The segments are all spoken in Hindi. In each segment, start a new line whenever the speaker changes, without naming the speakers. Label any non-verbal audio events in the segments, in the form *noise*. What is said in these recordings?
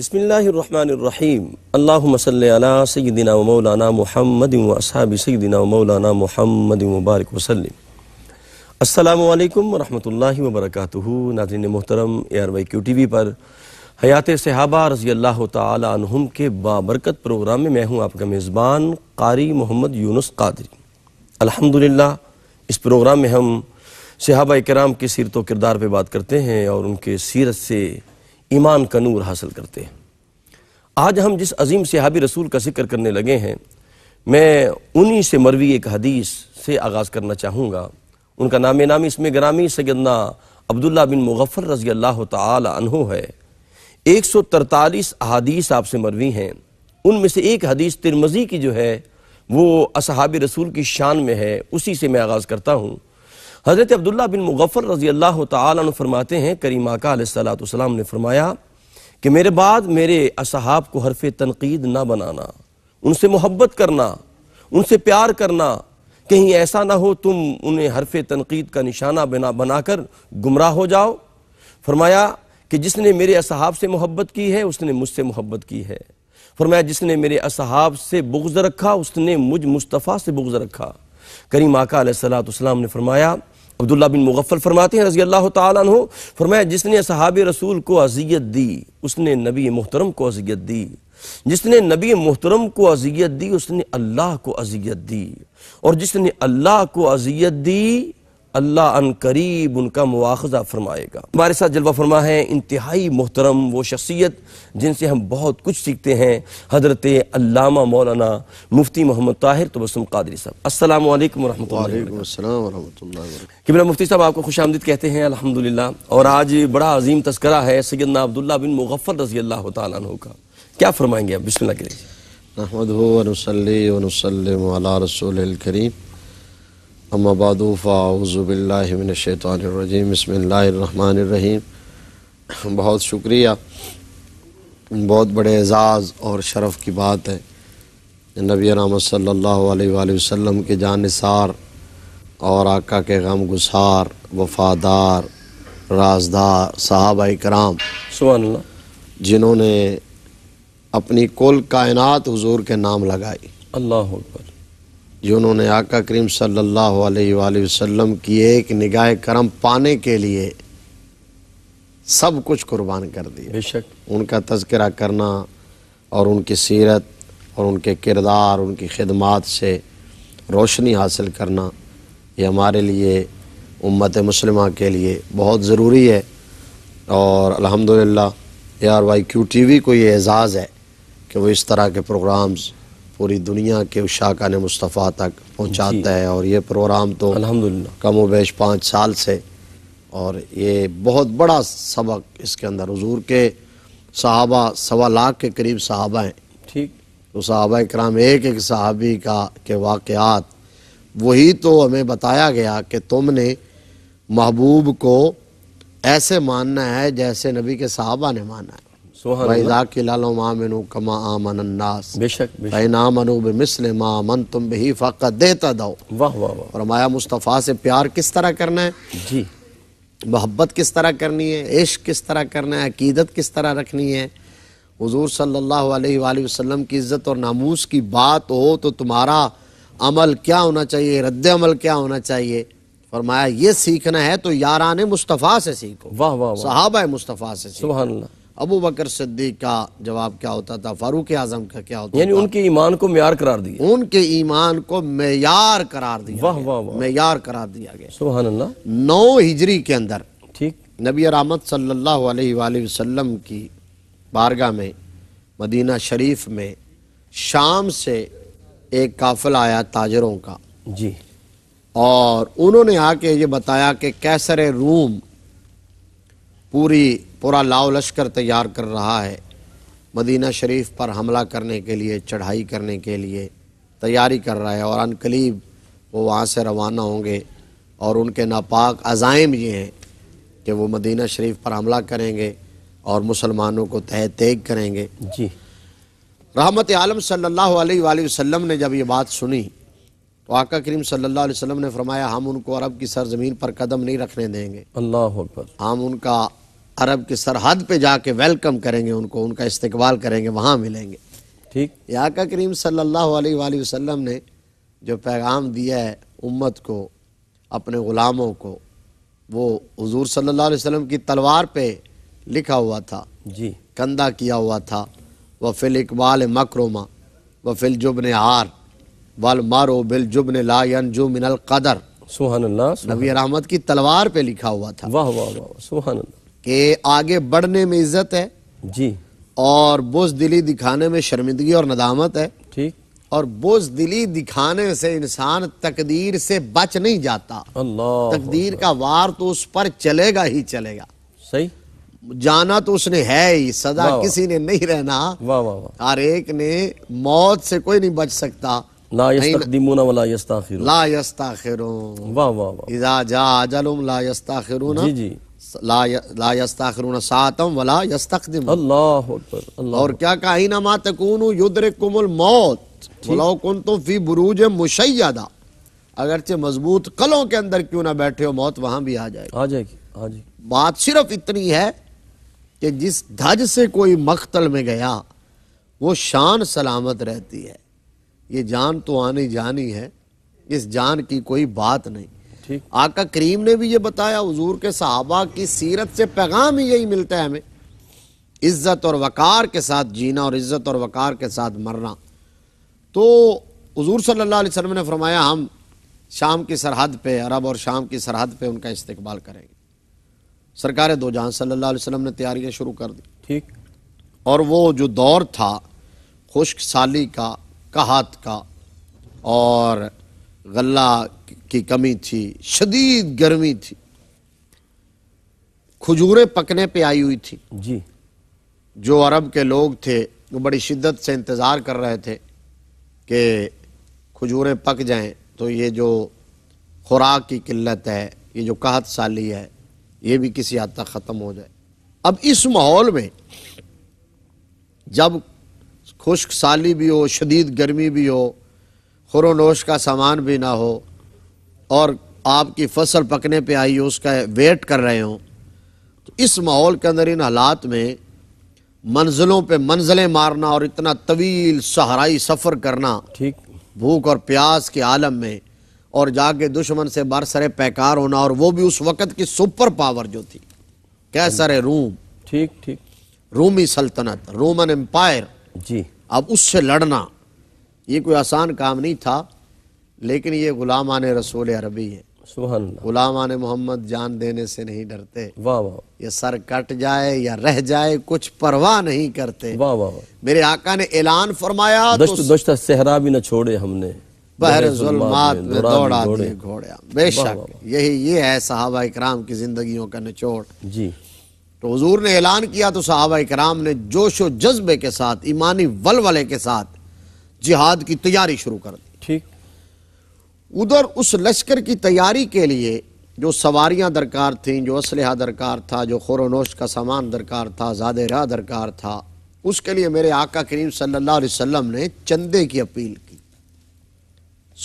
बिसमीम अल्लामसल्ला सैदिना मौलाना महमद वसाब सैदिना मौलाना महमद मुबारक वसलम अल्लाम वरहमल वबरक नाजरन मोहतरम A R Y Q T V पर हयात सहाबा रजी अल्लाह तुम के बाबरकत प्रोग्राम में मैं हूँ आपका मेज़बान कारी मोहम्मद यूनुस कादरी अल्हम्दुलिल्लाह इस प्रोग्राम में हम सहाबा कराम के सीरत व किरदार पर बात करते हैं और उनके सीरत से ईमान का नूर हासिल करते हैं आज हम जिस अजीम सहाबी रसूल का जिक्र करने लगे हैं मैं उन्हीं से मरवी एक हदीस से आगाज़ करना चाहूँगा उनका नाम नामी इसमें ग्रामी सैदना अब्दुल्ला बिन मुगफ़र रजी अल्लाह तहो है एक सौ तरतालीस अदीस आपसे मरवी हैं उनमें से एक हदीस तिरमजी की जो है वो असहाब रसूल की शान में है उसी से मैं आगाज़ करता हूँ हज़रत अब्दुल्ला बिन मुगफ़र रज़ी अल्लाह तन फरमाते हैं करीमा माका सलाम ने फरमाया कि मेरे बाद मेरे असहाब को हरफ तनकीद ना बनाना उनसे मोहब्बत करना उनसे प्यार करना कहीं ऐसा ना हो तुम उन्हें हरफ तनकीद का निशाना बना बनाकर गुमराह हो जाओ फरमाया कि जिसने मेरे असहाब से मोहब्बत की है उसने मुझसे मोहब्बत की है फरमाया जिसने मेरे असहाब से बुग्ज रखा उसने मुझ मुस्तफ़ा से बुगज रखा करी माका सलाम ने फरमाया अब्दुल्ला बिन मुगफल फरमाते हैं रजी अल्लाह तु फरमाया जिसने सहाब रसूल को अजियत दी उसने नबी मोहतरम को अजियत दी जिसने नबी मोहतरम को अजियत दी उसने अल्लाह को अजियत दी और जिसने अल्लाह को अजियत दी अल्लाह अन करीब उनका मुआजा फरमाएगा हमारे साथ जलवा फरमा है इंतहाई मोहतरम वो शख्सियत जिनसे हम बहुत कुछ सीखते हैं हजरत अल्लामा मौलाना मुफ्ती मोहम्मद ताहिर तबसम कादरी साहब अस्सलाम वालेकुम
किबरा
मुफ्ती साहब आपको खुश आमदीद कहते हैं अलहमदिल्ला और आज बड़ा अजीम तस्करा है सैदना अब्दुल्ला बिन मुगफ़र रजी अल्लाह तु का क्या फरमाएंगे आप बिस्मिल्लाह के लिए नहमद वनसली वनसलम
रसूल करीम अम्माबाद फ़ाउज़बिल्लिमिनशैतरजीम बसमीम बहुत शुक्रिया बहुत बड़े एज़ाज़ और शरफ़ की बात है नबी राम सल्ला वसम के जानसार और आका के गम गुसार वफ़ादार राजदार साहब कराम जिन्होंने अपनी कुल कायनात हजूर के नाम लगाई अल्लाह जिन्होंने आका करीम सल्लल्लाहु अलैहि वसल्लम की एक निगाह करम पाने के लिए सब कुछ कुर्बान कर दिया बेशक उनका तस्करा करना और उनकी सीरत और उनके किरदार उनकी खदमात से रोशनी हासिल करना ये हमारे लिए उम्मत मुसलमा के लिए बहुत ज़रूरी है और अल्हम्दुलिल्लाह A R Y Q T V को ये एज़ाज़ है कि वो इस तरह के प्रोग्राम्स पूरी दुनिया के उस शाखा ने मुस्तफ़ा तक पहुँचाता है और ये प्रोग्राम तो अलहमदिल्ला कम वेश पाँच साल से और ये बहुत बड़ा सबक इसके अंदर हजूर के सहाबा सवा लाख के करीब सहाबा हैं ठीक तो सहाबा कराम एक एक सहाबी का के वाक़ात वही तो हमें बताया गया कि तुमने महबूब को ऐसे मानना है जैसे नबी के सहाबा ने माना है मुस्तफ़ा से प्यार किस तरह करना है जी मोहब्बत किस तरह करनी है इश्क किस तरह करना है अकीदत किस तरह रखनी है हजूर सल्लल्लाहु अलैहि वसल्लम की इज़्ज़त और नामूस की बात हो तो तुम्हारा अमल क्या होना चाहिए रद्द अमल क्या होना चाहिए फरमाया ये सीखना है तो यारान मुस्तफ़ा से सीखो वाह वाह साहबा मुस्तफ़ा से सीखो सुबह अबू बकर सिद्दीक का जवाब क्या होता था फारूक आजम का क्या होता यानी उनके
ईमान को मैार करार दिया उनके ईमान
को मैार करार दिया वाह वाह वा। मैार करार दिया गया सुबह अल्लाह नौ हिजरी के अंदर ठीक नबी रामत सल्लल्लाहु अलैहि वसल्लम की बारगाह में मदीना शरीफ में शाम से एक काफिल आया ताजरों का जी और उन्होंने आके ये बताया कि कैसर रूम पूरी पूरा लाव लश्कर तैयार कर रहा है मदीना शरीफ पर हमला करने के लिए चढ़ाई करने के लिए तैयारी कर रहा है और अनकलीब वो वहाँ से रवाना होंगे और उनके नापाक अजायम ये हैं कि वो मदीना शरीफ पर हमला करेंगे और मुसलमानों को तह तेग करेंगे जी रहमत आलम सल्लल्लाहु अलैहि वसल्लम ने जब ये बात सुनी तो आका करीम सल्लल्लाहु अलैहि वसल्लम ने फरमाया हम उनको अरब की सरजमीन पर कदम नहीं रखने देंगे अल्लाह हम उनका अरब की सरहद पे जाके वेलकम करेंगे उनको उनका इस्तकबाल करेंगे वहाँ मिलेंगे ठीक याका करीम सल्लल्लाहु अलैहि वसल्लम ने जो पैगाम दिया है उम्मत को अपने ग़ुलामों को वो हजूर सल्लल्लाहु अलैहि वसल्लम की तलवार पे लिखा हुआ था जी कंधा किया हुआ था व फिल इकबाल मकरोमा व फिल जुबन हार वाल मारो बिल जुबन लायन जुमिन कदर सुहान नबी रहमत की तलवार पे लिखा हुआ था वाह वाह वाह सुहान कि आगे बढ़ने में इज्जत है जी और बोझ दिली दिखाने में शर्मिंदगी और नदामत है ठीक और बोझ दिली दिखाने से इंसान तकदीर से बच नहीं जाता अल्लाह तकदीर का वार तो उस पर चलेगा ही चलेगा सही जाना तो उसने है ही सदा किसी ने नहीं रहना वाह वाह हर एक ने मौत से कोई नहीं बच सकता ला यस्तकदिमूना
वाह
वाह वाह इजा जा जी जी ला, यस्ताखरून सातम वला यस्तकदिम अल्लाह और क्या कहा नमा तकून युद्रकुमुल मौत वलाउ कुंतुम फी बुरूज मुशय्यदा अगरचे मजबूत कलों के अंदर क्यों ना बैठे हो मौत वहां भी आ जाएगी आ जाएगी आ जाएगी बात सिर्फ इतनी है कि जिस धज से कोई मख्तल में गया वो शान सलामत रहती है ये जान तो आनी जानी है इस जान की कोई बात नहीं आका करीम ने भी ये बताया हजूर के सहाबा की सीरत से पैगाम ही यही मिलता है हमें इज्जत और वक़ार के साथ जीना और इज्जत और वक़ार के साथ मरना तो हजूर सल्ला वसम ने फरमाया हम शाम की सरहद पे अरब और शाम की सरहद पे उनका इस्तकबाल करेंगे सरकार दो जहाँ सल्ला वसलम ने तैयारियाँ शुरू कर दी ठीक और वो जो दौर था खुश्क साली का कहत का और गल्ला की कमी थी शदीद गर्मी थी खजूरें पकने पे आई हुई थी जी जो अरब के लोग थे वो बड़ी शिद्दत से इंतज़ार कर रहे थे कि खजूरें पक जाएं तो ये जो खुराक की किल्लत है ये जो कहत साली है ये भी किसी हद तक ख़त्म हो जाए अब इस माहौल में जब खुश्क साली भी हो शदीद गर्मी भी हो खुरोनोश का सामान भी ना हो और आपकी फसल पकने पे आई हो उसका वेट कर रहे हों तो इस माहौल के अंदर इन हालात में मंजिलों पे मंजिलें मारना और इतना तवील सहराई सफ़र करना ठीक भूख और प्यास के आलम में और जाके दुश्मन से बरसरे पैकार होना और वो भी उस वक़्त की सुपर पावर जो थी कैसर हम्म। रूम ठीक ठीक रूमी सल्तनत रोमन एम्पायर जी अब उससे लड़ना ये कोई आसान काम नहीं था लेकिन ये गुलाम आने रसूल अरबी है गुलाम आने मोहम्मद जान देने से नहीं डरते वाह वाह ये सर कट जाए या रह जाए कुछ परवाह नहीं करते वाह
वाह मेरे आका
ने ऐलान फरमाया तो दुष्ट
दुष्ट सहरा भी न छोड़े हमने
बहर जुलमात में दौड़ा दिए घोड़े बेशक यही ये है सहाबा इकराम की जिंदगियों का निचोड़ जी तो हजूर ने ऐलान किया तो सहाबा इकराम ने जोशो जज्बे के साथ ईमानी वलवले के साथ जिहाद की तैयारी शुरू कर दी ठीक उधर उस लश्कर की तैयारी के लिए जो सवारियां दरकार थीं जो असलहा दरकार था जो नोश का सामान दरकार था ज़्यादा राह दरकार था उसके लिए मेरे आका करीम सल्लल्लाहु अलैहि वसल्लम ने चंदे की अपील की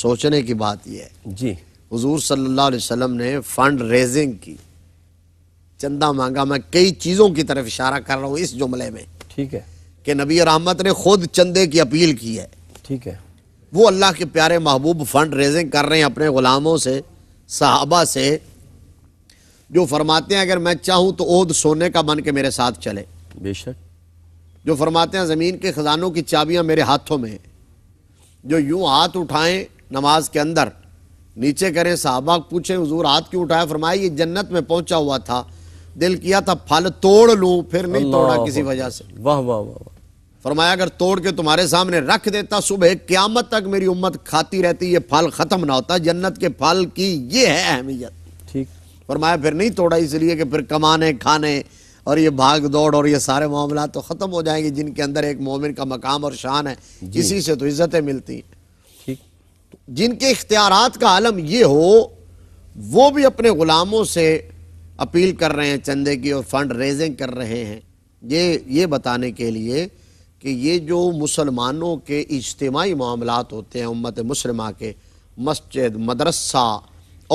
सोचने की बात यह है जी हजूर सल्ला वसम ने फंड रेजिंग की चंदा मांगा मैं कई चीज़ों की तरफ इशारा कर रहा हूँ इस जुमले में ठीक है कि नबी रहमत ने खुद चंदे की अपील की है ठीक है वो अल्लाह के प्यारे महबूब फंड रेजिंग कर रहे हैं अपने ग़ुलामों से सहाबा से जो फरमाते हैं अगर मैं चाहूं तो ओद सोने का बन के मेरे साथ चले बेशक जो फरमाते हैं ज़मीन के ख़जानों की चाबियां मेरे हाथों में जो यूं हाथ उठाएं नमाज के अंदर नीचे करें साहबा पूछें हजूर हाथ क्यों उठाया फरमाए ये जन्नत में पहुंचा हुआ था दिल किया था फल तोड़ लू फिर नहीं तोड़ा किसी वजह
से वाह वाह वाह
फरमाया अगर तोड़ के तुम्हारे सामने रख देता सुबह क्यामत तक मेरी उम्मत खाती रहती ये फल ख़त्म ना होता जन्नत के फल की ये है अहमियत ठीक फरमाया फिर नहीं तोड़ा इसलिए कि फिर कमाने खाने और ये भाग दौड़ और ये सारे मामला तो ख़त्म हो जाएंगे जिनके अंदर एक मोमिन का मकाम और शान है इसी से तो इज़्ज़तें मिलती हैं ठीक जिनके इख्तियारत का आलम ये हो वो भी अपने ग़ुलामों से अपील कर रहे हैं चंदे की और फंड रेजिंग कर रहे हैं ये ये बताने के लिए कि ये जो मुसलमानों के इज्तमाही मामलात होते हैं उम्मत मुसलमा के मस्जिद मदरसा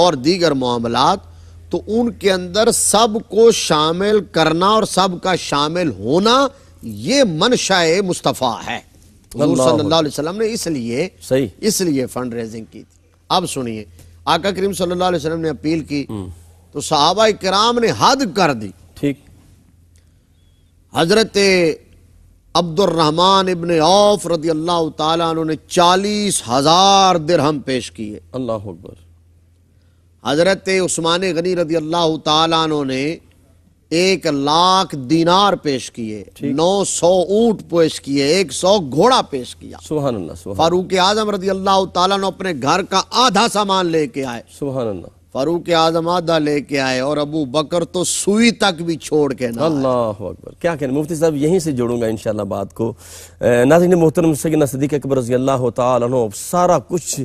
और दीगर मामलात तो उनके अंदर सब को शामिल करना और सब का शामिल होना ये मनशा मुस्तफ़ा है सल्लल्लाहु अलैहि वसल्लम ने इसलिए सही इसलिए फंड रेजिंग की थी अब सुनिए आका करीम सल्लल्लाहु अलैहि वसल्लम ने अपील की हम्म। तो साहबा कराम ने हद कर दी ठीक हजरत अब्दुलरहमान इबन औफ रदी अल्लाह तु ने चालीस हज़ार दरहम पेश किए अल्लाह अकबर हज़रत उस्मान गनी रदी अल्लाह तु ने एक लाख दीनार पेश किए नौ सौ ऊंट पेश किए एक सौ घोड़ा पेश किया
सुबह
फारूक आजम रजी अल्लाह तुम अपने घर का आधा सामान लेके आए सुबह फारूक आजम आधा लेके आए और अबू बकर
तो सुई तक भी छोड़ के ना अल्लाह अकबर क्या कहें मुफ्ती साहब यहीं से जोड़ूंगा इन बात को नाजिन मोहतरम सैन सदीक अकबर रजी अल्लाह तु सारा कुछ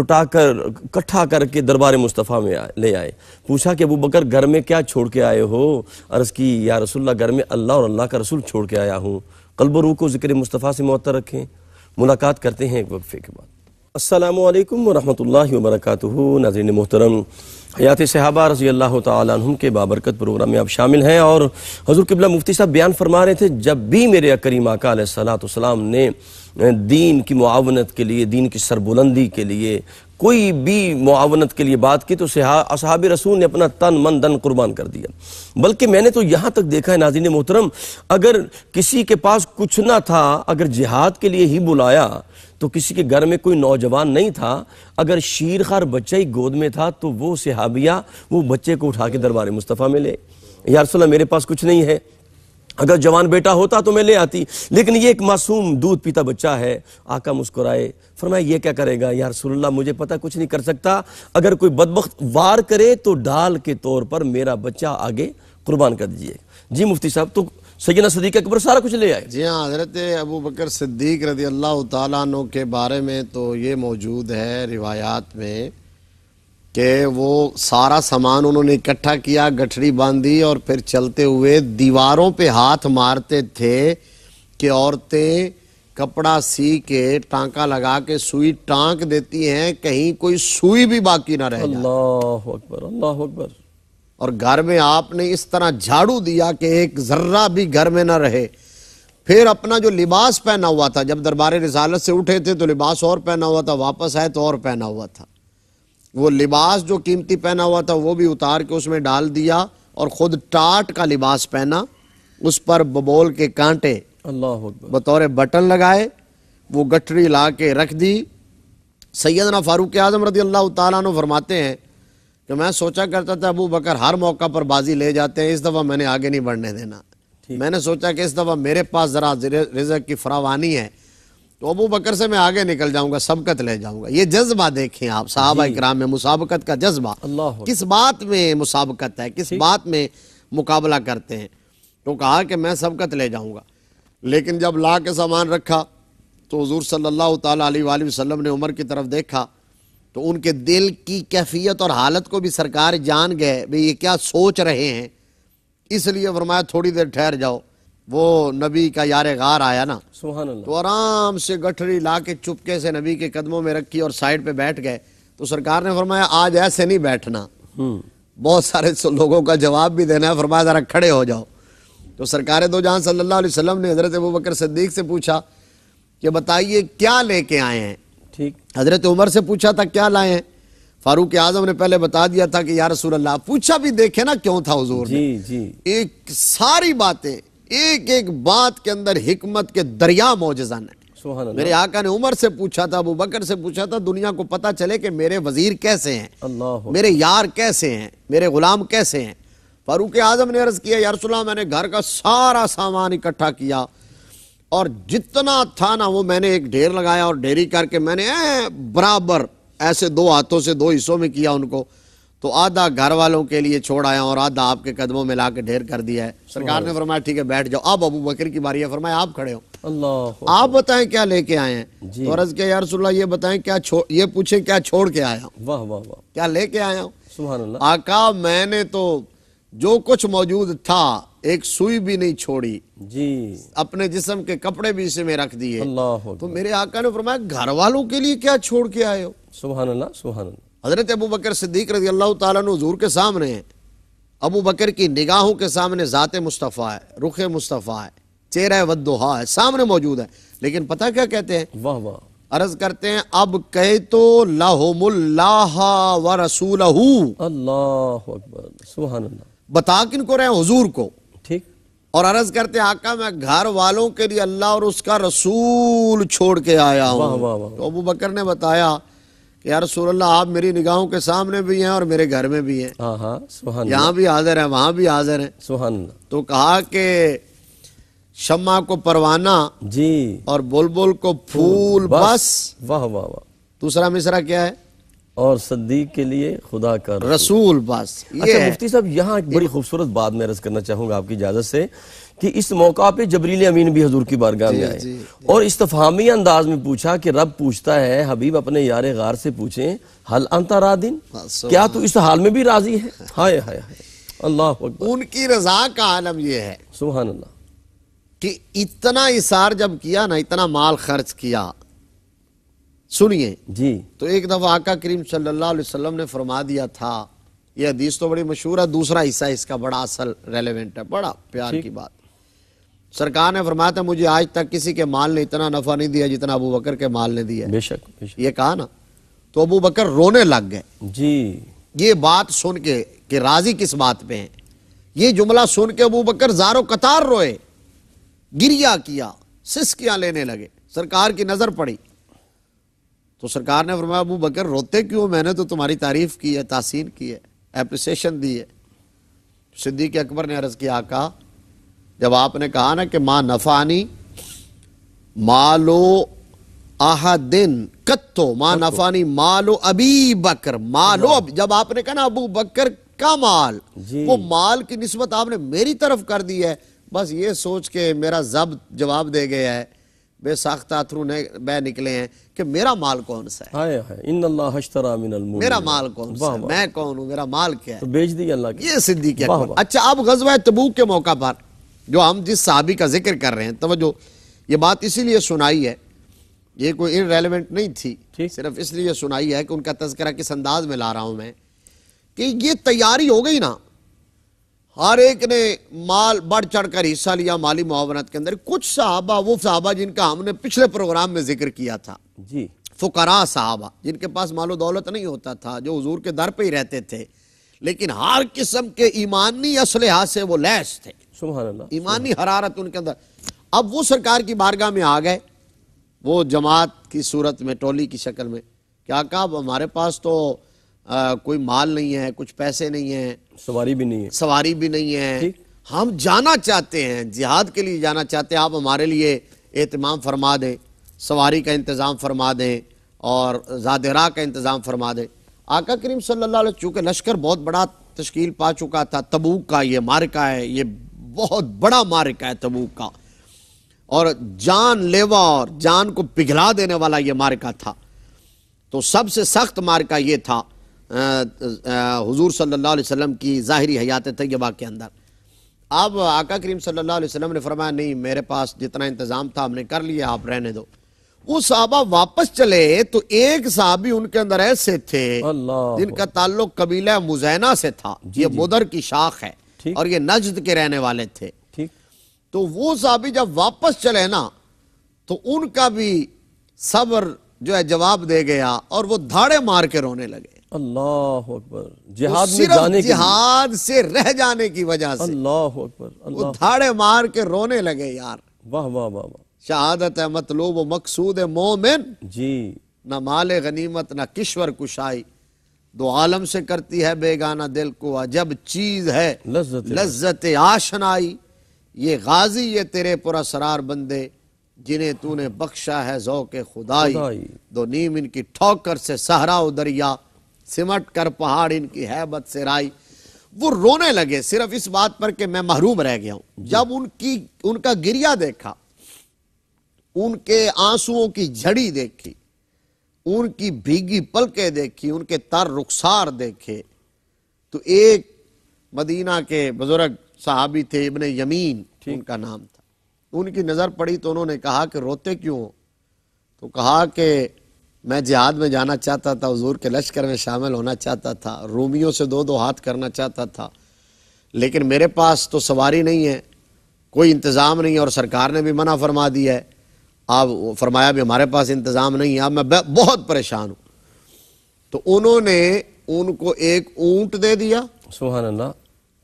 लुटा कर इकट्ठा करके दरबार मुस्तफ़ा में आ, ले आए पूछा कि अबू बकर घर में क्या छोड़ के आए हो अर्ज़ की या रसुल्ला घर में अल्लाह और अल्लाह का रसूल छोड़ के आया हूँ कल्ब रू को जिक्र मुस्तफ़ा से मुअत्तर रखें मुलाकात करते हैं एक वक्फे के बाद असलकम वरहमल वरक नाजरन मोहतरम हयात सहाबा रजी अल्लाह तुम के बाबरकत प्रोग्राम में आप शामिल हैं और हजूर किबला मुफ्ती साहब बयान फरमा रहे थे जब भी मेरे करीम आका सलाम ने दीन की मुआवनत के लिए दीन की सरबुलंदी के लिए कोई भी मुआवनत के लिए बात की तो असहाब रसूल ने अपना तन मन धन कुर्बान कर दिया बल्कि मैंने तो यहाँ तक देखा है नाजिन मोहतरम अगर किसी के पास कुछ ना था अगर जिहाद के लिए ही बुलाया तो किसी के घर में कोई नौजवान नहीं था अगर शीर खार बच्चा ही गोद में था तो वो सिहाबिया वो बच्चे को उठा के दरबार मुस्तफ़ा में ले यारसल्ला मेरे पास कुछ नहीं है अगर जवान बेटा होता तो मैं ले आती लेकिन ये एक मासूम दूध पीता बच्चा है आका मुस्कुराए फरमाया ये क्या करेगा यार सुल्ला मुझे पता कुछ नहीं कर सकता अगर कोई बदबख्त वार करे तो डाल के तौर पर मेरा बच्चा आगे कुर्बान कर दीजिए जी मुफ्ती साहब तो सैदना सदीक अकबर सारा कुछ ले आए जी हाँ हज़रत
अबू बकर सिद्दीक रदी अल्लाह तु के बारे में तो ये मौजूद है रिवायात में कि वो सारा सामान उन्होंने इकट्ठा किया गठरी बांधी और फिर चलते हुए दीवारों पे हाथ मारते थे कि औरतें कपड़ा सी के टांका लगा के सुई टांक देती हैं कहीं कोई सुई भी बाकी ना रहे अल्लाह अकबर अल्लाह अकबर और घर में आपने इस तरह झाड़ू दिया कि एक ज़र्रा भी घर में ना रहे फिर अपना जो लिबास पहना हुआ था जब दरबार रिसालत से उठे थे तो लिबास और पहना हुआ था वापस आए तो और पहना हुआ था वो लिबास जो कीमती पहना हुआ था वो भी उतार के उसमें डाल दिया और ख़ुद टाट का लिबास पहना उस पर बबोल के कांटे अल्लाह बतौर बटन लगाए वो गठरी ला के रख दी सैदना फ़ारूक आज़म रदी अल्लाह तु फरमाते हैं कि तो मैं सोचा करता था अबू बकर हर मौका पर बाजी ले जाते हैं इस दफ़ा मैंने आगे नहीं बढ़ने देना मैंने सोचा कि इस दफ़ा मेरे पास ज़रा रिजक की फरावानी है तो अबू बकर से मैं आगे निकल जाऊंगा सबकत ले जाऊंगा ये जज्बा देखें आप साहबा इक्राम में मुसाबकत का जज्बा किस बात में मुसाबकत है किस बात में मुकाबला करते हैं तो कहा कि मैं सबकत ले जाऊंगा लेकिन जब ला के सामान रखा तो हजूर सल्ला वसलम ने उमर की तरफ देखा तो उनके दिल की कैफियत और हालत को भी सरकार जान गए भाई ये क्या सोच रहे हैं इसलिए फरमाया थोड़ी देर ठहर जाओ वो नबी का यार गार आया ना तो आराम से गठरी ला के चुपके से नबी के कदमों में रखी और साइड पे बैठ गए तो सरकार ने फरमाया आज ऐसे नहीं बैठना हम्म। बहुत सारे लोगों का जवाब भी देना है फरमाया जरा खड़े हो जाओ तो सरकार दो जहाँ सल्ला वसलम ने हजरत अबू बकर सद्दीक से पूछा कि बताइए क्या लेके आए हैं ठीक हजरत उमर से पूछा था क्या लाए फारूक आजम ने पहले बता दिया था कि यार रसूल अल्लाह पूछा भी देखे ना क्यों था हजूर जी जी एक सारी बातें एक एक बात के अंदर हिकमत के दरिया मोजान है मेरे आका ने उमर से पूछा था अबू बकर से पूछा था दुनिया को पता चले कि मेरे वजीर कैसे हैं मेरे यार कैसे हैं मेरे गुलाम कैसे हैं फारूक आजम ने अर्ज किया यार मैंने घर का सारा सामान इकट्ठा किया और जितना था ना वो मैंने एक ढेर लगाया और ढेरी करके मैंने ए, बराबर ऐसे दो हाथों से दो हिस्सों में किया उनको तो आधा घर वालों के लिए छोड़ आया और आधा आपके कदमों में ला के ढेर कर दिया है सरकार ने फरमाया ठीक है बैठ जाओ अब अबू बकर की बारी है फरमाया आप खड़े हो अल्लाह आप बताएं क्या लेके आए हैं तो अर्ज के यार सुल्ला ये बताएं क्या छोड़ ये पूछे क्या छोड़ के आया हूँ वाह वाह वाह क्या लेके आया हूँ आका मैंने तो जो कुछ मौजूद था एक सुई भी नहीं छोड़ी जी अपने जिस्म के कपड़े भी इसे में रख दिए तो मेरे आका ने फरमाया घर वालों के लिए क्या छोड़ के आए हो सुबहान अल्लाह सुबहान हजरत अबू बकर सिद्दीक रजी अल्लाह तजूर के सामने है अबू बकर की निगाहों के सामने ज़ात मुस्तफ़ा है रुख मुस्तफ़ा है चेहरा वदोहा है सामने मौजूद है लेकिन पता क्या कहते हैं वाह वाह अर्ज करते हैं अब कह तो लाहमुल्लाह व रसूल अल्लाह बता किन को रहे हजूर को और अर्ज करते आका मैं घर वालों के लिए अल्लाह और उसका रसूल छोड़ के आया हूँ तो अबू बकर ने बताया कि यार रसूल्ला आप मेरी निगाहों के सामने भी हैं और मेरे घर में भी हैं हाँ, हाँ, यहाँ भी हाजिर है वहाँ भी हाजिर है सुहान तो कहा कि शम्मा को परवाना जी और बुलबुल को फूल बस वाह वाह वाह दूसरा मिसरा क्या है
और सद्दीक के लिए खुदा का रसूल, बस अच्छा मुफ्ती साहब यहाँ एक बड़ी खूबसूरत बात मैं अर्ज करना चाहूंगा आपकी इजाजत से कि इस मौका पे जबरील अमीन भी हजूर की बारगाह में आए और इस्तफामी अंदाज में पूछा कि रब पूछता है हबीब अपने यार गार से पूछे हल अंतरा दिन क्या तू इस हाल में भी राजी है हाय हाय हाय अल्लाह
उनकी रजा का आलम यह है सुबह अल्लाह कि इतना इशार जब किया ना इतना माल खर्च किया सुनिए जी तो एक दफा आका करीम सल्लल्लाहु अलैहि वसल्लम ने फरमा दिया था यह हदीस तो बड़ी मशहूर है दूसरा हिस्सा इसका बड़ा असल रेलिवेंट है बड़ा प्यार की बात सरकार ने फरमाया था मुझे आज तक किसी के माल ने इतना नफा नहीं दिया जितना अबू बकर के माल ने दिया बेशक, ये कहा ना तो अबू बकर रोने लग गए जी ये बात सुन के कि राजी किस बात पे है ये जुमला सुन के अबू बकर जारो कतार रोए गिरिया किया सिस्किया लेने लगे सरकार की नजर पड़ी तो सरकार ने फरमाया अबू बकर रोते क्यों मैंने तो तुम्हारी तारीफ की है तासीन की है एप्रिसिएशन दी है सिद्दीक अकबर ने अर्ज़ किया आका जब आपने कहा ना कि माँ नफ़ानी मालो आहदिन कत्तो माँ नफ़ानी मालो अबी बकर मालो अब जब आपने कहा ना अबू बकर का माल वो माल की नस्बत आपने मेरी तरफ कर दी है बस ये सोच के मेरा जब जवाब दे गया है बेसाख्ता थ्रू ने बह निकले हैं कि मेरा माल कौन सा
है आए आए, इन अल्लाह मेरा माल कौन सा है मैं
कौन हूँ मेरा माल क्या तो है तो
बेच दिया अल्लाह ये सिद्धि क्या
अच्छा अब गजवा तबूक के मौका पर जो हम जिस सहाबी का जिक्र कर रहे हैं तवज्जो ये बात इसीलिए सुनाई है ये कोई इनरेलीवेंट नहीं थी सिर्फ इसलिए सुनाई है कि उनका तस्करा किस अंदाज में ला रहा हूँ मैं कि ये तैयारी हो गई ना हर एक ने माल बढ़ चढ़ कर हिस्सा लिया माली मुआवनत के अंदर कुछ साहबा वो साहबा जिनका हमने पिछले प्रोग्राम में जिक्र किया था जी फुकरा साहबा जिनके पास मालो दौलत नहीं होता था जो हजूर के दर पर ही रहते थे लेकिन हर किस्म के ईमानी असलहा से वो लैस थे ईमानी हरारत उनके अंदर अब वो सरकार की बारगाह में आ गए वो जमात की सूरत में टोली की शक्ल में क्या कहा हमारे पास तो आ, कोई माल नहीं है कुछ पैसे नहीं है सवारी भी नहीं है सवारी भी नहीं है थी? हम जाना चाहते हैं जिहाद के लिए जाना चाहते हैं आप हमारे लिए एहतमाम फरमा दें सवारी का इंतज़ाम फरमा दें और ज़ादरा का इंतज़ाम फरमा दें आका करीम सल्ला चूँकि लश्कर बहुत बड़ा तश्कील पा चुका था तबूक का ये मारका है ये बहुत बड़ा मारका है तबूक का और जान लेवा और जान को पिघला देने वाला ये मारका था तो सबसे सख्त मारका ये था हुजूर सल्लल्लाहु अलैहि वसल्लम की ज़ाहरी हयात तैयबा के अंदर अब आका करीम सल्लल्लाहु अलैहि वसल्लम ने फरमाया नहीं मेरे पास जितना इंतज़ाम था हमने कर लिया आप रहने दो वो साहबा वापस चले तो एक साहबी उनके अंदर ऐसे थे जिनका ताल्लुक कबीला मुजैना से था ये मुदर की शाख है और ये नजद के रहने वाले थे तो वो साहबी जब वापस चले ना तो उनका भी सब्र जो है जवाब दे गया और वो धाड़े मार के रोने लगे अल्लाह अकबर जिहाद में जाने जिहाद से रह जाने की वजह से अल्लाह अकबर वो धाड़े मार के रोने लगे यार वाह वाह वाह वाह शहादत है मतलूब मकसूद है मोमिन जी न माल गनीमत न किश्वर कुशाई दो आलम से करती है बेगाना दिल को अजब चीज है लज्जत लज्जत आशनाई ये गाजी ये तेरे पुरसरार बंदे जिन्हें तूने बख्शा है जौक खुदाई, खुदाई। दो नीम इनकी ठोकर से सहरा दरिया सिमट कर पहाड़ इनकी है बद सिराई वो रोने लगे सिर्फ इस बात पर कि मैं महरूम रह गया हूं जब उनकी उनका गिरिया देखा उनके आंसुओं की झड़ी देखी उनकी भीगी पलके देखी उनके तर रुखसार देखे तो एक मदीना के बुजुर्ग साहबी थे इबन यमीन उनका नाम था उनकी नज़र पड़ी तो उन्होंने कहा कि रोते क्यों तो कहा कि मैं जिहाद में जाना चाहता था हजूर के लश्कर में शामिल होना चाहता था रूमियों से दो दो हाथ करना चाहता था लेकिन मेरे पास तो सवारी नहीं है कोई इंतज़ाम नहीं है और सरकार ने भी मना फरमा दिया है आप फरमाया भी हमारे पास इंतज़ाम नहीं है अब मैं बहुत परेशान हूँ तो उन्होंने उनको एक ऊंट दे दिया सुहा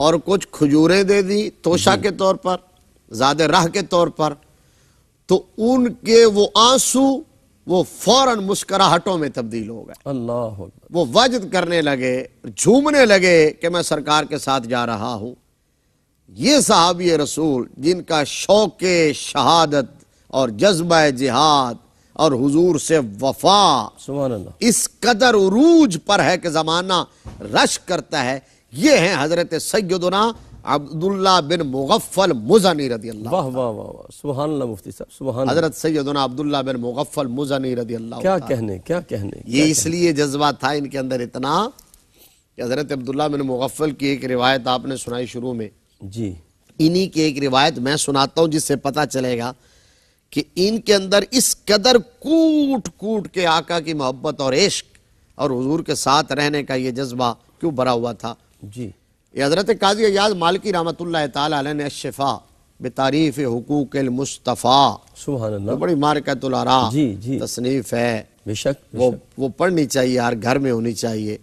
और कुछ खजूरें दे दी तोशा के तौर पर ज़्यादा राह के तौर पर तो उनके वो आंसू वो फौरन मुस्कराहटों में तब्दील हो गए अल्लाह वो वजद करने लगे झूमने लगे कि मैं सरकार के साथ जा रहा हूं ये साहबी रसूल जिनका शौक शहादत और जज्ब जिहाद और हुजूर से वफा इस कदर उरूज पर है कि ज़माना रश करता है ये हैं हज़रत सैदना अब्दुल्ला बिन मुगफ़ल मुजनी रदी अल्लाह वाह वाह वाह वाह सुबहान अल्लाह मुफ्ती साहब सुबहान हजरत सैयदना अब्दुल्ला बिन मुगफ़ल मुजनी रदी अल्लाह क्या कहने
क्या कहने ये
इसलिए जज्बा था इनके अंदर इतना कि हजरत अब्दुल्ला बिन मुगफ़ल की एक रिवायत आपने सुनाई शुरू में जी इन्हीं की एक रिवायत मैं सुनाता हूँ जिससे पता चलेगा कि इनके अंदर इस कदर कूट कूट के आका की मोहब्बत और इश्क और हुजूर के साथ रहने का ये जज्बा क्यों भरा हुआ था जी ये हज़रत काजी अयाज मालिकी रामत ने शिफा बतारीफ़ हकूक मुस्तफ़ा बड़ी मारकतुलरा तसनीफ़ है बेशक वो वो पढ़नी चाहिए हर घर में होनी चाहिए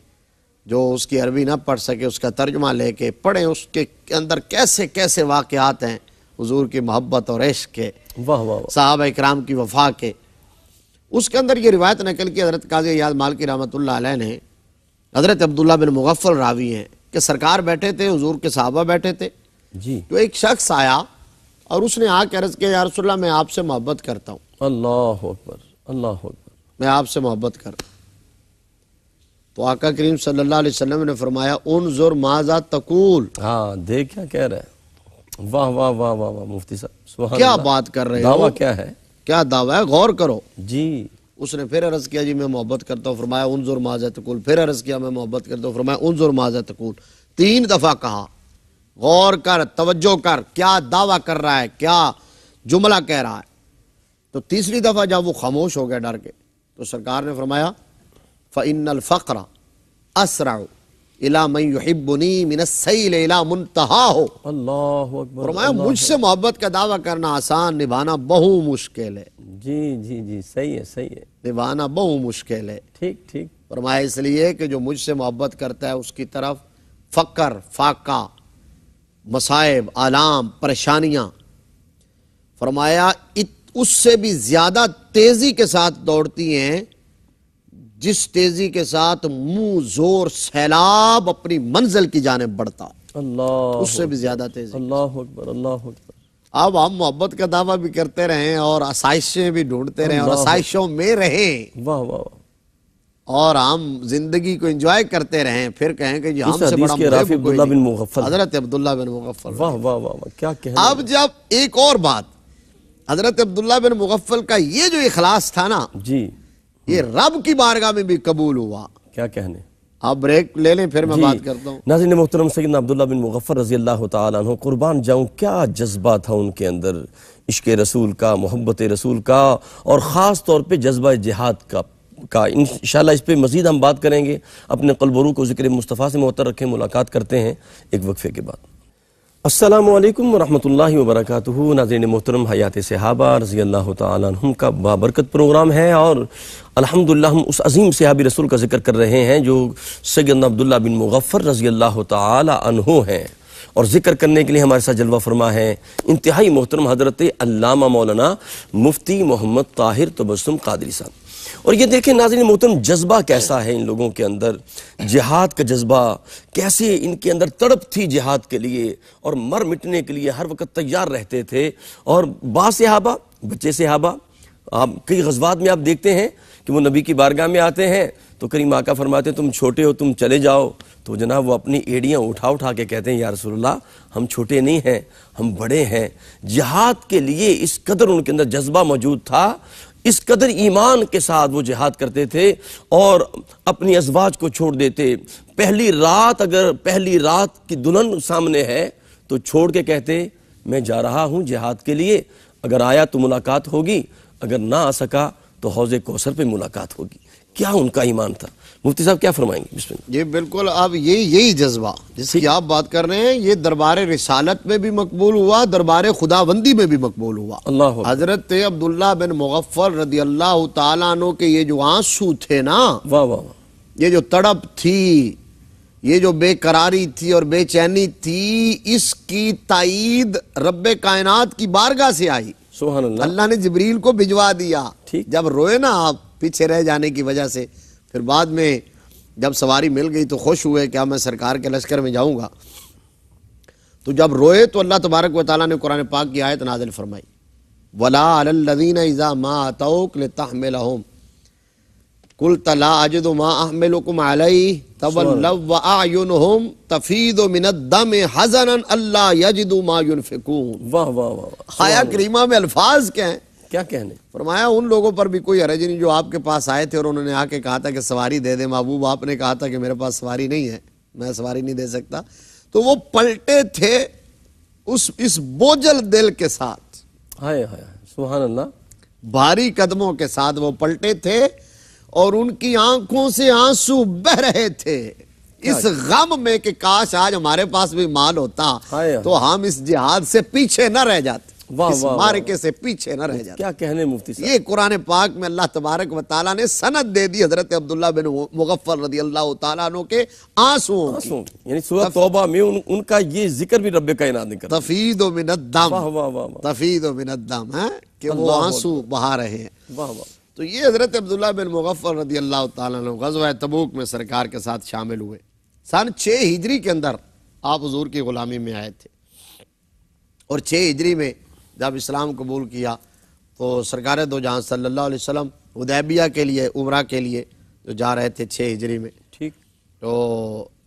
जो उसकी अरबी ना पढ़ सके उसका तर्जमा लेके पढ़ें उसके अंदर कैसे कैसे वाक़ात हैं हजूर की मोहब्बत और ऐश के वाह वाह साहब इक्राम की वफा के उसके अंदर ये रिवायत नकल की हज़रत काजी याद मालिकी रहमत ने हज़रत अब्दुल्ला बिन मुगफ़र रावी हैं कि सरकार बैठे थे हजूर के साहबा बैठे थे जी तो एक शख्स आया और उसने आकर अर्ज किया यारसोल्ला मैं आपसे मोहब्बत करता हूँ अल्लाह अकबर अल्लाह अकबर मैं आपसे मोहब्बत कर तो आका करीम सल्लल्लाहु अलैहि वसल्लम ने फरमाया उन जोर माजा तकूल हाँ देख क्या
कह रहे है वाह वाह वाह वाह वाह मुफ्ती
साहब क्या बात कर रहे हैं दावा क्या है क्या दावा है गौर करो जी उसने फिर अर्ज़ किया जी मैं मोहब्बत करता हूँ फरमाया उन जोर माजा तकूल फिर अर्ज़ किया मैं मोहब्बत करता हूँ फरमाया उन जोर माजा तकूल तीन दफ़ा कहा गौर कर तवज्जो कर क्या दावा कर रहा है क्या जुमला कह रहा है तो तीसरी दफ़ा जब वो खामोश हो गया डर के तो सरकार ने फरमाया फ़ैन फ़्रा असरा इला मई इला मुंतहा हो
अल्लाह फरमाया
मुझसे मोहब्बत का दावा करना आसान निभाना बहु मुश्किल है जी जी जी सही है सही है निभाना बहु मुश्किल है ठीक ठीक फरमाया इसलिए कि जो मुझसे मोहब्बत करता है उसकी तरफ फ़कर फाका मसाइब आलाम परेशानियां फरमाया उससे भी ज़्यादा तेज़ी के साथ दौड़ती हैं जिस तेज़ी के साथ मुंह जोर सैलाब अपनी मंजिल की जानब बढ़ता अल्लाह उससे भी ज़्यादा तेज़ी अल्लाह अकबर अल्लाह अब हम मोहब्बत का दावा भी करते रहे और आसाइशें भी ढूंढते रहे और आसाइशों में रहें वाह वाह और हम जिंदगी को एंजॉय करते रहे फिर कहें कि हमसे बड़ा अब्दुल्ला बिन मुगफल हजरत अब्दुल्ला बिन मुगफल वाह वाह वाह क्या कह अब जब एक और बात हजरत अब्दुल्ला बिन मुगफल का ये जो इखलास था ना जी ये रब की बारगाह में भी कबूल हुआ क्या
कहने आप ब्रेक ले लें फिर मैं बात करता हूँ नाजिन मोहतरम सैद अब्दुल्ला बिन मुगफ़र रजी अल्लाह तु कुर्बान जाऊँ क्या जज्बा था उनके अंदर इश्क रसूल का मोहब्बत रसूल का और ख़ास तौर पर जज्बा जिहाद का का इन इस पर मज़ीद हम बात करेंगे अपने कलबरू को ज़िक्र मुस्तफ़ा से मुतर रखें मुलाकात करते हैं एक वक्फ़े के बाद असलकम वरहमल वबरक नाजरन मोहतरम हयात सहाबा रजी अल्लाह तुम का बाबरकत प्रोग्राम है और अल्हम्दुलिल्लाह हम उस अजीम सहाबी रसूल का जिक्र कर रहे हैं जो सैदना अब्दुल्ला बिन मुगफ़र रजी अल्लाह तहो हैं और ज़िक्र करने के लिए हमारे साथ जलवा फरमा है इंतहाई मोहतरम हजरत अल्लामा मौलाना मुफ्ती मोहम्मद ताहिर तबसम कादरी साहब और ये देखें नाजिन मोहतरम जज्बा कैसा है इन लोगों के अंदर जिहाद का जज्बा कैसे इनके अंदर तड़प थी जिहाद के लिए और मर मिटने के लिए हर वक्त तैयार रहते थे और बा हाबा बच्चे हाबा आप कई गजबात में आप देखते हैं कि वो नबी की बारगाह में आते हैं तो करीम आका फरमाते तुम छोटे हो तुम चले जाओ तो जनाब वो अपनी एड़ियाँ उठा उठा के कहते हैं यारसोल्ला हम छोटे नहीं हैं हम बड़े हैं जहाद के लिए इस कदर उनके अंदर जज्बा मौजूद था इस कदर ईमान के साथ वो जिहाद करते थे और अपनी अजवाज को छोड़ देते पहली रात अगर पहली रात की दुल्हन सामने है तो छोड़ के कहते मैं जा रहा हूँ जिहाद के लिए अगर आया तो मुलाकात होगी अगर ना आ सका तो हौज कोसर पर मुलाकात होगी क्या उनका ईमान था मुफ्ती साहब क्या फरमाएंगे ये बिल्कुल अब ये यही जज्बा जिसकी आप बात कर रहे हैं ये दरबार
रिसालत में भी मकबूल हुआ दरबार खुदाबंदी में भी मकबूल हुआ अल्लाह हजरत अब्दुल्ला बिन मुगफ़र रदी अल्लाह तु के ये जो आंसू थे ना वाह वाह ये जो तड़प थी ये जो बेकरारी थी और बेचैनी थी इसकी तइद रब कायनात की बारगाह से आई अल्लाह ने जबरील को भिजवा दिया जब रोए ना आप पीछे रह जाने की वजह से फिर बाद में जब सवारी मिल गई तो खुश हुए क्या मैं सरकार के लश्कर में जाऊँगा तो जब रोए तो अल्लाह तबारक व ताली ने कुरान पाक की आयत नाजिल फरमाई वला अल्लदीन इज़ा मा तोक तहमिल कुल तला अजद माँ अहमिल अलई तवल्लव आयुनहुम तफीद मिनद दम हजनन अल्लाह यजिदु मा युनफिकून वाह वाह वाह आया करीमा में अल्फाज क्या हैं क्या कहने फरमाया उन लोगों पर भी कोई हरज नहीं जो आपके पास आए थे और उन्होंने आके कहा था कि सवारी दे दे महबूब आपने कहा था कि मेरे पास सवारी नहीं है मैं सवारी नहीं दे सकता तो वो पलटे थे उस इस बोझल दिल के साथ हाय हाय सुहान अल्लाह भारी कदमों के साथ वो पलटे थे और उनकी आंखों से आंसू बह रहे थे इस गम में कि काश आज हमारे पास भी माल होता तो हम इस जिहाद से पीछे ना रह जाते इस मार्के से पीछे न रह जाए क्या कहने मुफ्ती ये कुरान पाक में अल्लाह तबारक व ताला ने सनद दे दी हजरत अब्दुल्ला बिन मुगफ़र रदी
अल्लाह तु के आंसुओं यानी सूरह तौबा में उन, उनका ये जिक्र भी रब का इनाद कर
तफीद मिनदम तफीद मिनदम है कि वो आंसू बहा रहे हैं वाह वाह तो ये हजरत अब्दुल्ला बिन मुगफ़र रदी अल्लाह तु गजवा तबूक में सरकार के साथ शामिल हुए सन छः हिजरी के अंदर आप हजूर की गुलामी में आए थे और छः हिजरी में जब इस्लाम कबूल किया तो सरकार दो जहाँ सल्ला वसम उदैबिया के लिए उम्र के लिए जो जा रहे थे छः हिजरी में ठीक तो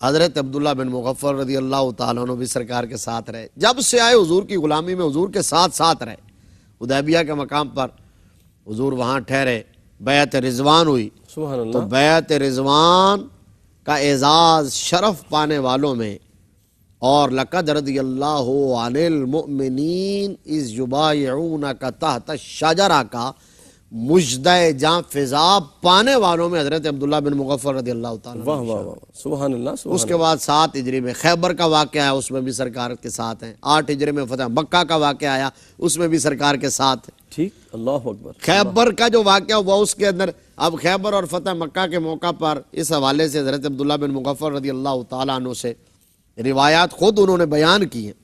हज़रत अब्दुल्ला बिन मुगफ़र रदी अल्लाह तु भी सरकार के साथ रहे जब से आए हजूर की ग़ुलामी में हजूर के साथ साथ रहे उदैबिया के मकाम पर हजूर वहाँ ठहरे बैत रिजवान हुई तो बैत रिजवान का एजाज़ शरफ़ पाने वालों में और लकद रदिल्लामिन इस जुबाऊना का तहत शाजरा का मुजद जाँ फिजा पाने वालों में हजरत अब्दुल्ला बिन मुगफ़र रदी अल्लाह
तुबहान उसके
बाद सात हिजरी में खैबर का वाक़ आया उसमें भी सरकार के साथ हैं आठ हिजरे में फतेह मक्का का वाक़ आया उसमें भी सरकार के साथ है ठीक अल्लाह अकबर खैबर का जो वाक़ हुआ उसके अंदर अब खैबर और फतेह मक्का के मौका पर इस हवाले से हजरत अब्दुल्ला बिन मुगफ़र रदी अल्लाह तु से रिवायात खुद उन्होंने बयान की हैं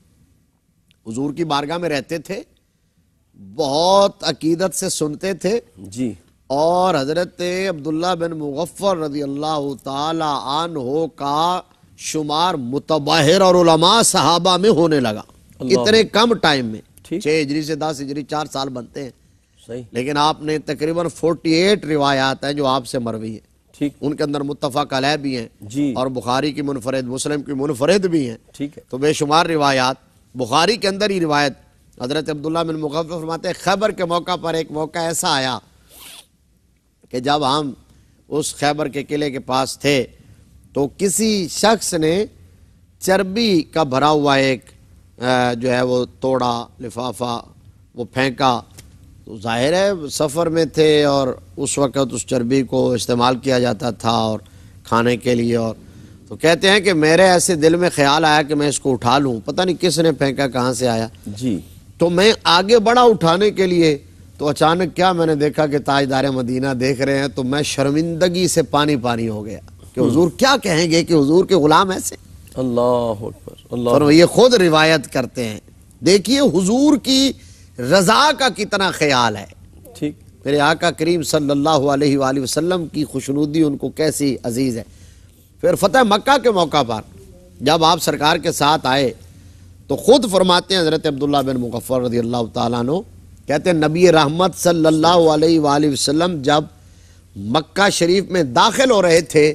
हुजूर की बारगाह में रहते थे बहुत अकीदत से सुनते थे जी और हज़रत अब्दुल्ला बिन मुगफ़र रजी अल्लाह तन हो का शुमार मुतबाहिर और उलमा सहाबा में होने लगा इतने कम टाइम में छः हिजरी से दस हिजरी चार साल बनते हैं सही लेकिन आपने तकरीबन 48 रिवायात हैं जो आपसे मरवी है ठीक उनके अंदर मुतफ़ा कलह भी हैं जी और बुखारी की मुनफरद मुस्लिम की मुनफरद भी हैं ठीक है तो बेशुमार रिवायात बुखारी के अंदर ही रिवायत हज़रत अब्दुल्ला बिन मुखफ फरमाते खैबर के मौका पर एक मौका ऐसा आया कि जब हम उस खैबर के किले के पास थे तो किसी शख्स ने चर्बी का भरा हुआ एक जो है वो तोड़ा लिफाफा वो फेंका तो जाहिर है सफ़र में थे और उस वक़्त उस चर्बी को इस्तेमाल किया जाता था और खाने के लिए और तो कहते हैं कि मेरे ऐसे दिल में ख्याल आया कि मैं इसको उठा लूँ पता नहीं किसने फेंका कहाँ से आया जी तो मैं आगे बढ़ा उठाने के लिए तो अचानक क्या मैंने देखा कि ताजदार मदीना देख रहे हैं तो मैं शर्मिंदगी से पानी पानी हो गया कि हजूर हम्म। क्या कहेंगे कि हजूर के ग़ुलाम ऐसे अल्लाह अल्लाह ये खुद रिवायत करते हैं देखिए हुजूर की रजा का कितना ख्याल है ठीक मेरे आका करीम सल्लल्लाहु अलैहि वसल्लम की खुशनुदी उनको कैसी अजीज़ है फिर फतेह मक्का के मौका पर जब आप सरकार के साथ आए तो ख़ुद फरमाते हैं हज़रत अब्दुल्ला बिन मुकफ़र रजी अल्लाह तु कहते हैं नबी रहमत सल्लल्लाहु अलैहि वसल्लम जब मक्का शरीफ में दाखिल हो रहे थे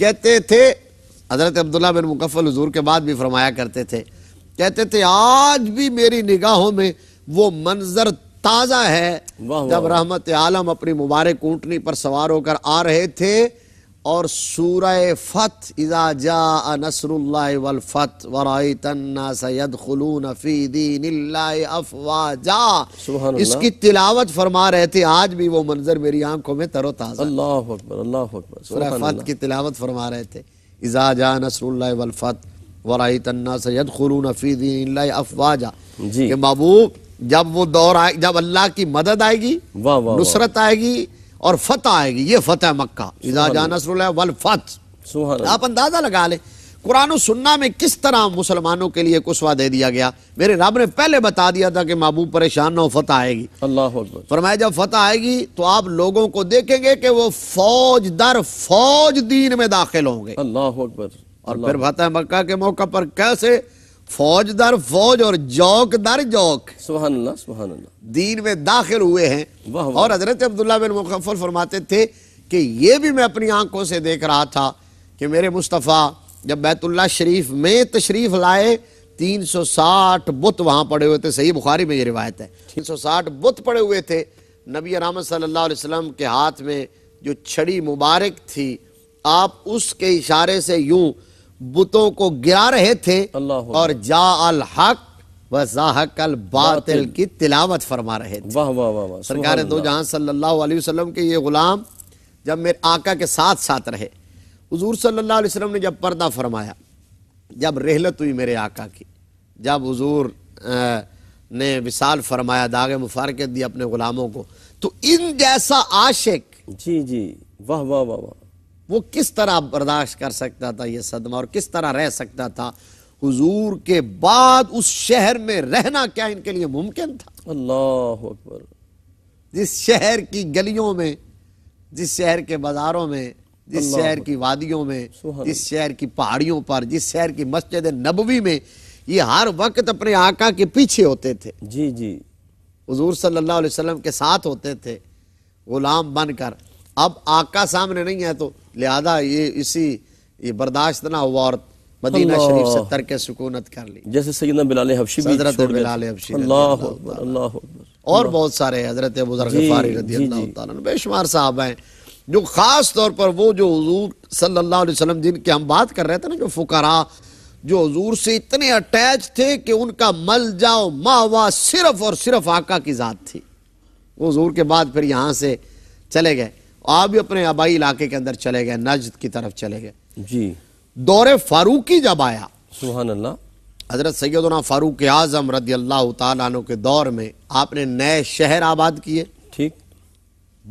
कहते थे हज़रत अब्दुल्ला बिन मुकफ़ल हजूर के बाद भी फरमाया करते थे कहते थे आज भी मेरी निगाहों में वो मंजर ताज़ा है जब रहमत आलम अपनी मुबारक ऊंटनी पर सवार होकर आ रहे थे और सूरह फत इजा जा वल फत वराई तन्ना सैद खलून फ़ीदीन अफवाजा इसकी तिलावत फरमा रहे थे आज भी वो मंजर मेरी आंखों में तरोताज़ा अल्लाह अकबर अल्लाह अकबर सूरह फत की तिलावत फरमा रहे थे इजा जा वल फत वराई तन्ना सैद खलून फ़ीदीन अफवाजा जी के महबूब जब वो दौर आए जब अल्लाह की मदद आएगी वाह वाह नुसरत आएगी और फतह आएगी ये फतह मक्का इजा वल फत आप अंदाज़ा लगा ले कुरान सुन्ना में किस तरह मुसलमानों के लिए कुशवा दे दिया गया मेरे रब ने पहले बता दिया था कि महबूब परेशान ना हो फतेह आएगी अल्लाह फरमाया जब फतेह आएगी तो आप लोगों को देखेंगे कि वो फौज दर फौज दीन में दाखिल होंगे अल्लाह और फिर फतेह मक्का के मौका पर कैसे फौजदार फौज और जौकदार जौक सुबहानल्ला सुबहानल्ला दीन में दाखिल हुए हैं और हजरत अब्दुल्ला बिन मुखफर फरमाते थे कि ये भी मैं अपनी आंखों से देख रहा था कि मेरे मुस्तफ़ा जब बैतुल्ला शरीफ में तशरीफ लाए 360 बुत वहाँ पड़े हुए थे सही बुखारी में ये रिवायत है 360 बुत पड़े हुए थे नबी राम सल्ला वसलम के हाथ में जो छड़ी मुबारक थी आप उसके इशारे से यूं बुतों को गिरा रहे थे और जा अल हक व जाहक अल बातिल की तिलावत फरमा रहे थे वाह वाह वाह वाह सरकार दो जहां सल्लल्लाहु अलैहि वसल्लम के ये गुलाम जब मेरे आका के साथ साथ रहे हजूर सल्लल्लाहु अलैहि वसल्लम ने जब पर्दा फरमाया जब रहलत हुई मेरे आका की जब हजूर ने विशाल फरमाया दागे मुफारकत दी अपने गुलामों को तो इन जैसा आशिक जी जी वाह वाह वाह वाह वो किस तरह बर्दाश्त कर सकता था ये सदमा और किस तरह रह सकता था हुजूर के बाद उस शहर में रहना क्या इनके लिए मुमकिन था अल्लाह अकबर जिस शहर की गलियों में जिस शहर के बाजारों में जिस शहर की वादियों में जिस शहर की पहाड़ियों पर जिस शहर की मस्जिद नबवी में ये हर वक्त अपने आका के पीछे होते थे जी जी हजूर सल्लल्लाहु अलैहि वसल्लम के साथ होते थे गुलाम बनकर अब आका सामने नहीं है तो लिहाजा ये इसी ये बर्दाश्त ना हुआ और मदीना शरीफ से
तर के सुकूनत कर ली जैसे सैदना बिलाल हबशी भी हजरत बिलाल हबशी अल्लाह अल्लाह
और बहुत सारे
हजरत अबू जर गफारी रदी अल्लाह
ताला बेशुमार साहब हैं जो खास तौर पर वो जो हुजूर सल्लल्लाहु अलैहि वसल्लम जिन के हम बात कर रहे थे ना जो फुकरा जो हुजूर से इतने अटैच थे कि उनका मल जाओ मावा सिर्फ और सिर्फ आका की ज़ात थी वो हुजूर के बाद फिर यहाँ से चले गए आप भी अपने आबाई इलाके के अंदर चले गए नजद की तरफ चले गए जी दौरे फारूकी जब आया सुहा अल्लाह हजरत सैदना फारूक आजम रदी अल्लाह तु के दौर में आपने नए शहर आबाद किए ठीक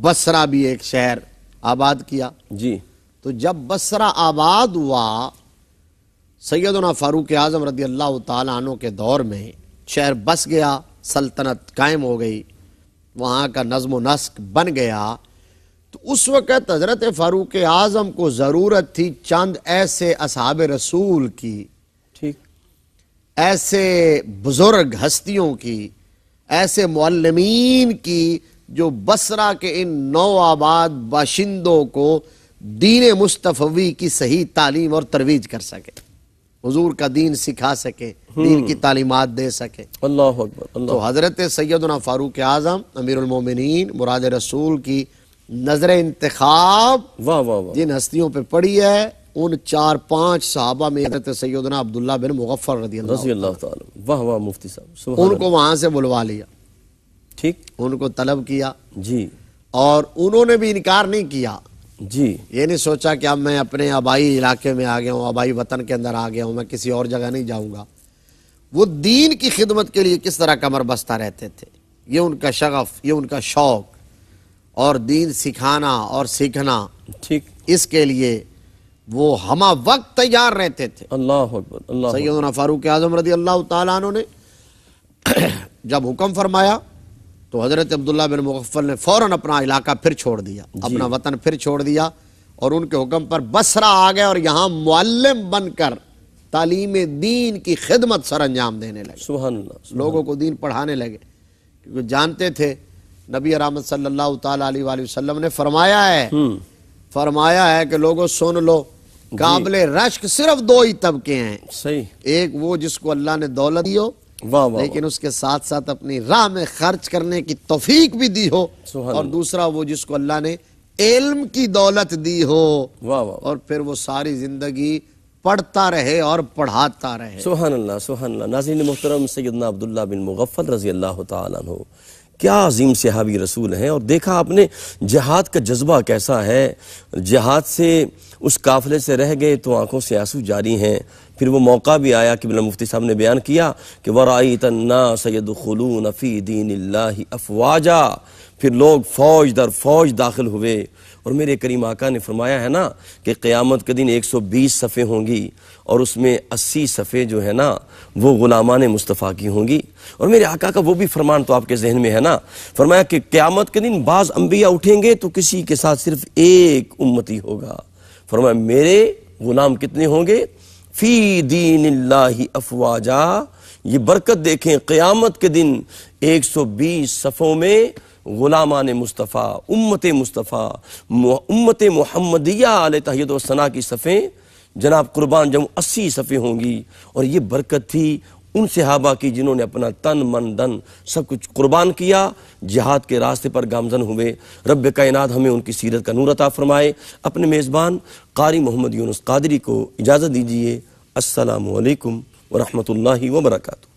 बसरा भी एक शहर आबाद किया जी तो जब बसरा आबाद हुआ सैदना फारूक आजम रदी अल्लाह तु के दौर में शहर बस गया सल्तनत कायम हो गई वहाँ का नज्म नस्क बन गया तो उस वक़्त हज़रत फ़ारूक आज़म को ज़रूरत थी चंद ऐसे असहाब रसूल की ठीक ऐसे बुज़ुर्ग हस्तियों की ऐसे मलमीन की जो बसरा के इन नौ आबाद बाशिंदों को दीन मुस्तफ़ी की सही तालीम और तरवीज कर सके हजूर का दीन सिखा सके हम्म। दीन की तालीमत दे सके अल्लाह तो हज़रत सैदना फ़ारूक आज़म अमीरमिन मुराद रसूल की नजर इंतखाब वाह वाह वा। जिन हस्तियों पर पड़ी है उन चार पांच साहबा में सैदना अब्दुल्ला बिन मुगफर वाह वाह मुफ्ती साहब उनको वहां से बुलवा लिया ठीक उनको तलब किया जी और उन्होंने भी इनकार नहीं किया जी ये नहीं सोचा कि अब मैं अपने आबाई इलाके में आ गया हूँ आबाई वतन के अंदर आ गया हूँ मैं किसी और जगह नहीं जाऊँगा वो दीन की खिदमत के लिए किस तरह कमर बस्ता रहते थे ये उनका शगफ ये उनका शौक और दीन सिखाना और सीखना ठीक इसके लिए वो हम वक्त तैयार रहते थे अल्लाह अल्लाह फारूक आजम रदी अल्लाह तु ने *coughs* जब हुक्म फरमाया तो हज़रत अब्दुल्ला बिन मुगफ़ल ने फ़ौर अपना इलाका फिर छोड़ दिया अपना वतन फिर छोड़ दिया और उनके हुक्म पर बसरा आ गए और यहाँ मुअल्लम बनकर तालीम दीन की खिदमत सर अंजाम देने लगे सुबह लोगों को दीन पढ़ाने लगे क्योंकि जानते थे नबी अरामद सल्लल्लाहु अलैहि वसल्लम ने फरमाया है हम्म। फरमाया है कि लोगों सुन लो काबिल रश्क सिर्फ दो ही तबके हैं सही एक वो जिसको अल्लाह ने दौलत दी हो वाह वाह लेकिन वा, उसके साथ साथ अपनी राह में खर्च करने की तोफीक भी दी हो और दूसरा वो जिसको अल्लाह ने इल्म की दौलत दी हो वाह वाह और फिर वो सारी
जिंदगी पढ़ता रहे और पढ़ाता रहे सुहान अल्लाह सुहान अल्लाह नाजीन मोहतरम सैदना अब्दुल्ला बिन मुगफ़ल रजी अल्लाह तु क्या अजीम सहाबी रसूल हैं और देखा आपने जहाद का जज्बा कैसा है जहाद से उस काफिले से रह गए तो आंखों से आंसू जारी हैं फिर वो मौका भी आया कि बिला मुफ्ती साहब ने बयान किया कि वराई तन्ना सैद खलू अफ़ी दीन अफवाजा फिर लोग फौज दर फौज दाखिल हुए और मेरे करीम आका ने फरमाया है ना कि क़्यामत के दिन एक सौ बीस सफ़े होंगी और उसमें अस्सी सफ़े जो है ना वो ने मुस्तफ़ा की होंगी और मेरे आका का वो भी फरमान तो आपके जहन में है ना फरमाया कि क़्यामत के दिन बाज़ अम्बिया उठेंगे तो किसी के साथ सिर्फ एक उम्मती होगा फरमाया मेरे ग़ुलाम कितने होंगे फ़ी दीन अफवाजा ये बरकत देखें क़्यामत के दिन बीस सफ़ों में गुलामा ने मुस्तफ़ा उम्मत मुस्तफ़ा उम्मत मोहम्मदिया तहयद वसना की सफ़ें जनाब कुर्बान जम अस्सी सफ़े होंगी और ये बरकत थी उन सहाबा की जिन्होंने अपना तन मन धन सब कुछ कुर्बान किया जिहाद के रास्ते पर गामजन हुए रब कायनात हमें उनकी सीरत का नूरता फरमाए अपने मेज़बान कारी मोहम्मद यूनुस कादरी को इजाज़त दीजिए असलकम वरहमल वर्का